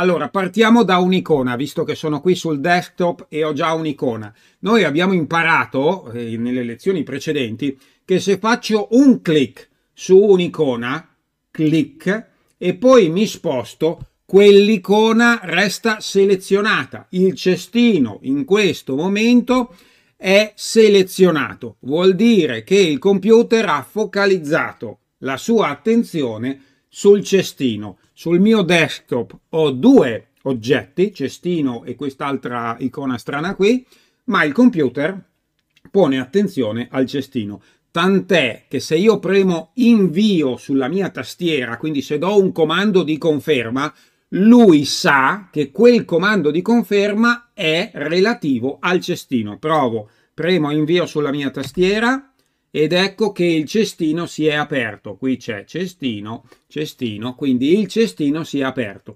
Allora, partiamo da un'icona, visto che sono qui sul desktop e ho già un'icona. Noi abbiamo imparato eh, nelle lezioni precedenti che se faccio un clic su un'icona, clic, e poi mi sposto, quell'icona resta selezionata. Il cestino in questo momento è selezionato. Vuol dire che il computer ha focalizzato la sua attenzione su sul cestino. Sul mio desktop ho due oggetti, cestino e quest'altra icona strana qui, ma il computer pone attenzione al cestino. Tant'è che se io premo invio sulla mia tastiera, quindi se do un comando di conferma, lui sa che quel comando di conferma è relativo al cestino. Provo, premo invio sulla mia tastiera, ed ecco che il cestino si è aperto. Qui c'è cestino, cestino, quindi il cestino si è aperto.